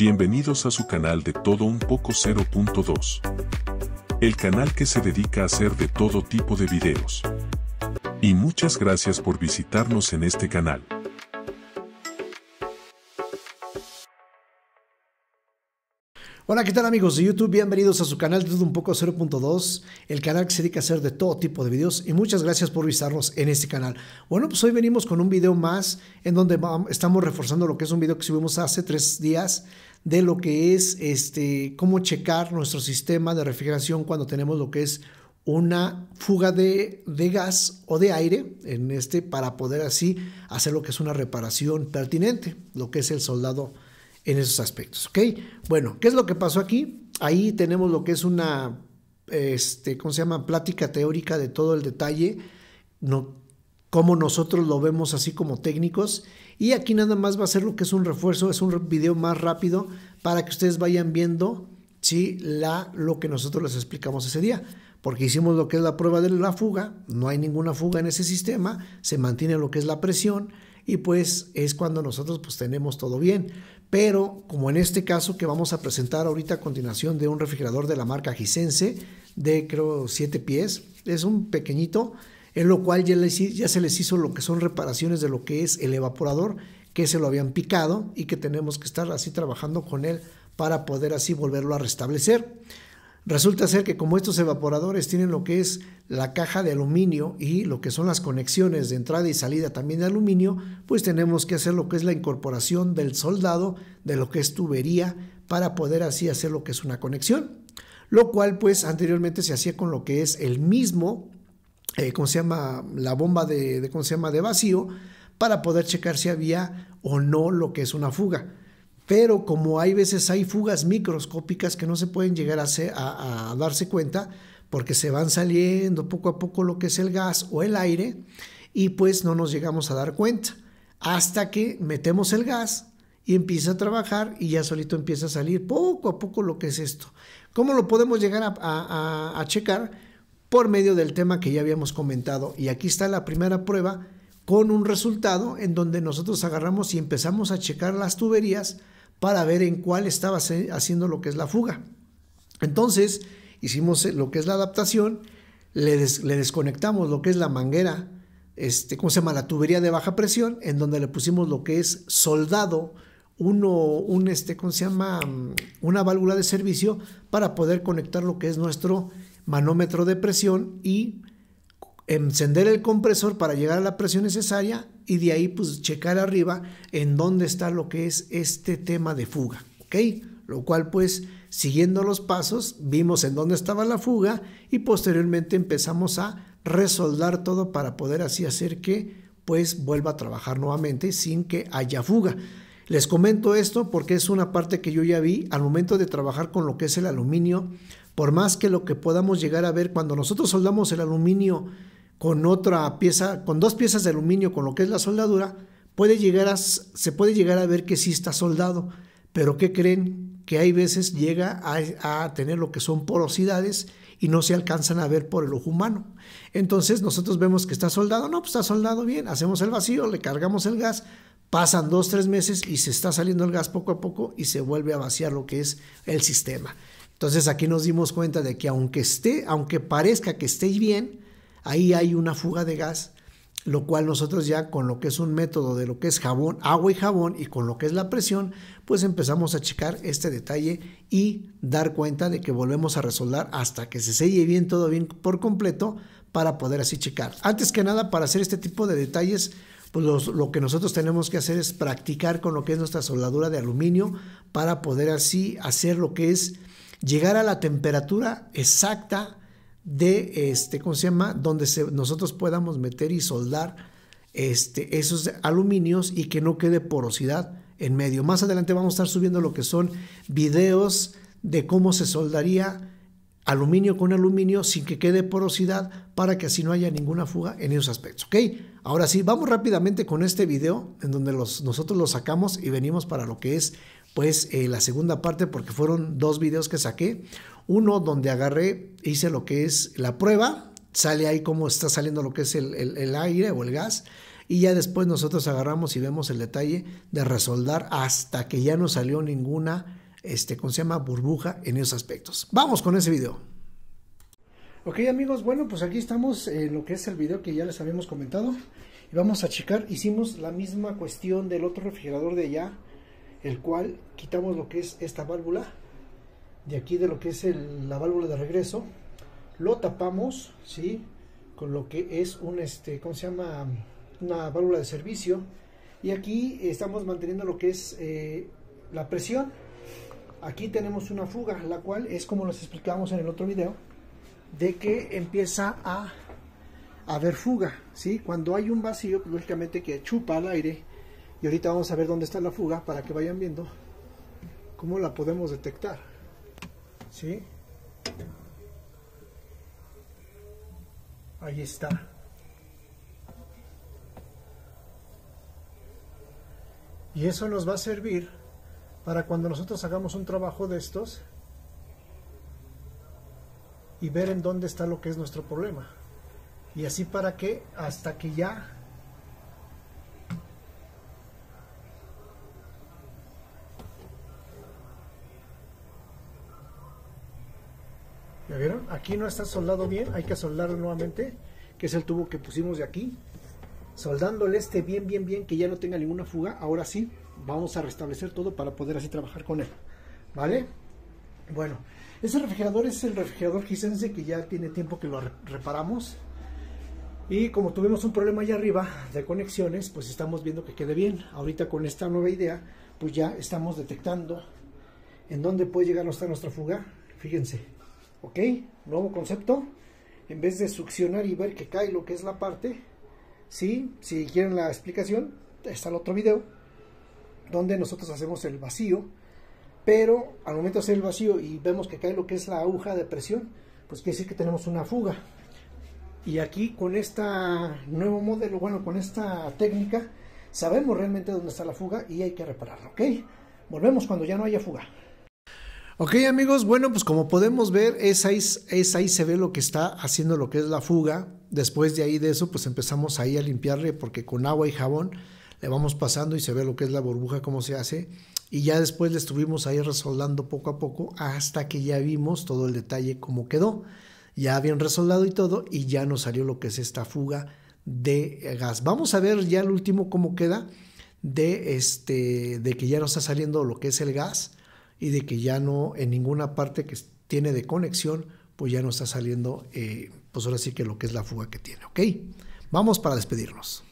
Bienvenidos a su canal de Todo Un Poco 0.2. El canal que se dedica a hacer de todo tipo de videos. Y muchas gracias por visitarnos en este canal. Hola, ¿qué tal amigos de YouTube? Bienvenidos a su canal de Todo Un Poco 0.2, el canal que se dedica a hacer de todo tipo de videos y muchas gracias por visitarnos en este canal. Bueno, pues hoy venimos con un video más en donde estamos reforzando lo que es un video que subimos hace tres días de lo que es este, cómo checar nuestro sistema de refrigeración cuando tenemos lo que es una fuga de, gas o de aire en este para poder así hacer lo que es una reparación pertinente, lo que es el soldado en esos aspectos. ¿ok? Bueno, ¿qué es lo que pasó aquí? Ahí tenemos lo que es una, este, ¿cómo se llama? Plática teórica de todo el detalle, no, cómo nosotros lo vemos así como técnicos y aquí nada más va a ser lo que es un refuerzo, es un video más rápido para que ustedes vayan viendo la, lo que nosotros les explicamos ese día. Porque hicimos lo que es la prueba de la fuga, no hay ninguna fuga en ese sistema, se mantiene lo que es la presión y pues es cuando nosotros pues tenemos todo bien. Pero como en este caso que vamos a presentar ahorita a continuación de un refrigerador de la marca Gisense de creo 7 pies, es un pequeñito, en lo cual ya, se les hizo lo que son reparaciones de lo que es el evaporador, que se lo habían picado y que tenemos que estar así trabajando con él para poder así volverlo a restablecer. Resulta ser que como estos evaporadores tienen lo que es la caja de aluminio y lo que son las conexiones de entrada y salida también de aluminio, pues tenemos que hacer lo que es la incorporación del soldado de lo que es tubería para poder así hacer lo que es una conexión. Lo cual pues anteriormente se hacía con lo que es el mismo eh, se llama? La bomba de, De vacío para poder checar si había o no lo que es una fuga. Pero como hay veces hay fugas microscópicas que no se pueden llegar a, darse cuenta porque se van saliendo poco a poco lo que es el gas o el aire y pues no nos llegamos a dar cuenta hasta que metemos el gas y empieza a trabajar y ya solito empieza a salir poco a poco lo que es esto. ¿Cómo lo podemos llegar a checar? por medio del tema que ya habíamos comentado. Y aquí está la primera prueba con un resultado en donde nosotros agarramos y empezamos a checar las tuberías para ver en cuál estaba haciendo lo que es la fuga. Entonces hicimos eh, lo que es la adaptación, le, desconectamos lo que es la manguera, este, ¿cómo se llama? La tubería de baja presión, en donde le pusimos lo que es soldado, uno, un este, ¿cómo se llama? Mm, una válvula de servicio para poder conectar lo que es nuestro manómetro de presión y encender el compresor para llegar a la presión necesaria y de ahí pues checar arriba en dónde está lo que es este tema de fuga, ¿ok? Lo cual pues siguiendo los pasos vimos en dónde estaba la fuga y posteriormente empezamos a resoldar todo para poder así hacer que pues vuelva a trabajar nuevamente sin que haya fuga. Les comento esto porque es una parte que yo ya vi al momento de trabajar con lo que es el aluminio por más que lo que podamos llegar a ver cuando nosotros soldamos el aluminio con otra pieza, con dos piezas de aluminio, con lo que es la soldadura, puede llegar a, se puede llegar a ver que sí está soldado, pero ¿qué creen? Que hay veces llega a, a tener lo que son porosidades y no se alcanzan a ver por el ojo humano. Entonces nosotros vemos que está soldado, no, pues está soldado bien, hacemos el vacío, le cargamos el gas, pasan dos, tres meses y se está saliendo el gas poco a poco y se vuelve a vaciar lo que es el sistema. Entonces aquí nos dimos cuenta de que aunque esté, aunque parezca que esté bien, ahí hay una fuga de gas, lo cual nosotros ya con lo que es un método de lo que es jabón, agua y jabón y con lo que es la presión, pues empezamos a checar este detalle y dar cuenta de que volvemos a resoldar hasta que se selle bien todo bien por completo para poder así checar. Antes que nada, para hacer este tipo de detalles, pues lo que nosotros tenemos que hacer es practicar con lo que es nuestra soldadura de aluminio para poder así hacer lo que es llegar a la temperatura exacta de este, ¿cómo se llama? Donde nosotros podamos meter y soldar este, esos aluminios y que no quede porosidad en medio. Más adelante vamos a estar subiendo lo que son videos de cómo se soldaría aluminio con aluminio sin que quede porosidad para que así no haya ninguna fuga en esos aspectos. ¿Ok? Ahora sí, vamos rápidamente con este video en donde los, nosotros lo sacamos y venimos para lo que es pues eh, la segunda parte porque fueron dos videos que saqué. Uno donde agarré, hice lo que es la prueba, sale ahí cómo está saliendo lo que es el, aire o el gas. Y ya después nosotros agarramos y vemos el detalle de resoldar hasta que ya no salió ninguna, este, ¿cómo se llama? Burbuja en esos aspectos. Vamos con ese video. Ok amigos, bueno pues aquí estamos en lo que es el video que ya les habíamos comentado. Y vamos a checar, hicimos la misma cuestión del otro refrigerador de allá el cual quitamos lo que es esta válvula de aquí de lo que es la válvula de regreso lo tapamos sí con lo que es un este se llama una válvula de servicio y aquí estamos manteniendo lo que es eh, la presión aquí tenemos una fuga la cual es como les explicamos en el otro video de que empieza a haber fuga sí cuando hay un vacío pues, lógicamente que chupa el aire y ahorita vamos a ver dónde está la fuga para que vayan viendo cómo la podemos detectar. ¿Sí? Ahí está. Y eso nos va a servir para cuando nosotros hagamos un trabajo de estos y ver en dónde está lo que es nuestro problema. Y así para que hasta que ya ¿Me vieron? Aquí no está soldado bien, hay que soldarlo nuevamente, que es el tubo que pusimos de aquí. Soldándole este bien, bien, bien, que ya no tenga ninguna fuga. Ahora sí, vamos a restablecer todo para poder así trabajar con él. ¿Vale? Bueno, ese refrigerador es el refrigerador Gisense que ya tiene tiempo que lo reparamos. Y como tuvimos un problema allá arriba de conexiones, pues estamos viendo que quede bien. Ahorita con esta nueva idea, pues ya estamos detectando en dónde puede llegar a nuestra fuga. Fíjense. ¿Ok? Nuevo concepto. En vez de succionar y ver que cae lo que es la parte, ¿sí? Si quieren la explicación, está el otro video, donde nosotros hacemos el vacío, pero al momento de hacer el vacío y vemos que cae lo que es la aguja de presión, pues quiere decir que tenemos una fuga. Y aquí con este nuevo modelo, bueno, con esta técnica, sabemos realmente dónde está la fuga y hay que repararla, ¿ok? Volvemos cuando ya no haya fuga. Ok amigos, bueno pues como podemos ver es ahí, ahí se ve lo que está haciendo lo que es la fuga. Después de ahí de eso pues empezamos ahí a limpiarle porque con agua y jabón le vamos pasando y se ve lo que es la burbuja, cómo se hace. Y ya después le estuvimos ahí resoldando poco a poco hasta que ya vimos todo el detalle cómo quedó. Ya bien resoldado y todo y ya nos salió lo que es esta fuga de gas. Vamos a ver ya el último cómo queda de, este, de que ya nos está saliendo lo que es el gas y de que ya no en ninguna parte que tiene de conexión, pues ya no está saliendo, eh, pues ahora sí que lo que es la fuga que tiene, ¿ok? Vamos para despedirnos.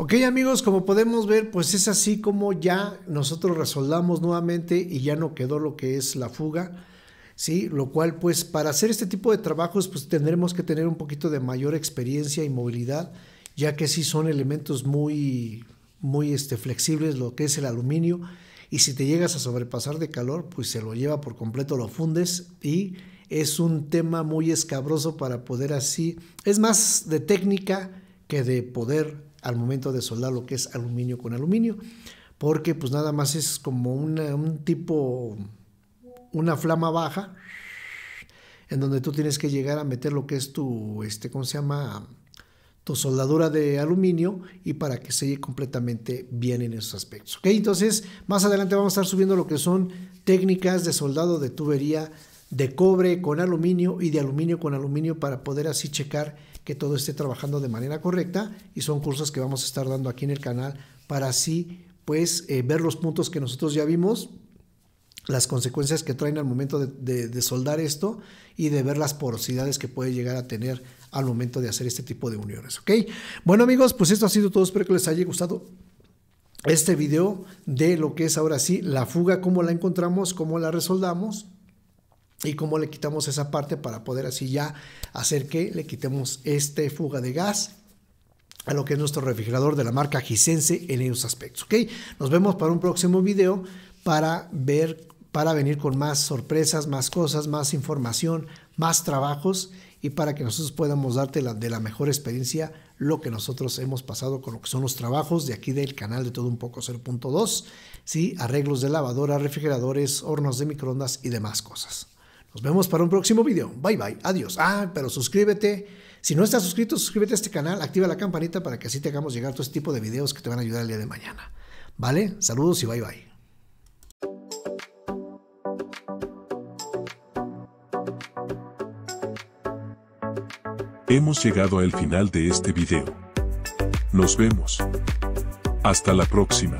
Ok amigos, como podemos ver, pues es así como ya nosotros resoldamos nuevamente y ya no quedó lo que es la fuga, ¿sí? Lo cual pues para hacer este tipo de trabajos pues tendremos que tener un poquito de mayor experiencia y movilidad, ya que sí son elementos muy, muy este, flexibles lo que es el aluminio y si te llegas a sobrepasar de calor pues se lo lleva por completo, lo fundes y es un tema muy escabroso para poder así, es más de técnica que de poder al momento de soldar lo que es aluminio con aluminio, porque pues nada más es como un tipo, una flama baja, en donde tú tienes que llegar a meter lo que es tu, este, ¿cómo se llama? Tu soldadura de aluminio y para que selle completamente bien en esos aspectos. ¿ok? Entonces, más adelante vamos a estar subiendo lo que son técnicas de soldado de tubería de cobre con aluminio y de aluminio con aluminio para poder así checar que todo esté trabajando de manera correcta y son cursos que vamos a estar dando aquí en el canal para así pues eh, ver los puntos que nosotros ya vimos las consecuencias que traen al momento de, soldar esto y de ver las porosidades que puede llegar a tener al momento de hacer este tipo de uniones, ¿ok? Bueno amigos, pues esto ha sido todo, espero que les haya gustado este video de lo que es ahora sí la fuga, cómo la encontramos, cómo la resoldamos y cómo le quitamos esa parte para poder así ya hacer que le quitemos este fuga de gas a lo que es nuestro refrigerador de la marca Gisense en esos aspectos. ¿ok? Nos vemos para un próximo video para ver, para venir con más sorpresas, más cosas, más información, más trabajos y para que nosotros podamos darte la, de la mejor experiencia lo que nosotros hemos pasado con lo que son los trabajos de aquí del canal de todo un poco 0.2, ¿sí? arreglos de lavadora, refrigeradores, hornos de microondas y demás cosas. Nos vemos para un próximo video. Bye bye, adiós. Ah, pero suscríbete. Si no estás suscrito, suscríbete a este canal, activa la campanita para que así te hagamos llegar todo este tipo de videos que te van a ayudar el día de mañana. ¿Vale? Saludos y bye bye. Hemos llegado al final de este video. Nos vemos. Hasta la próxima.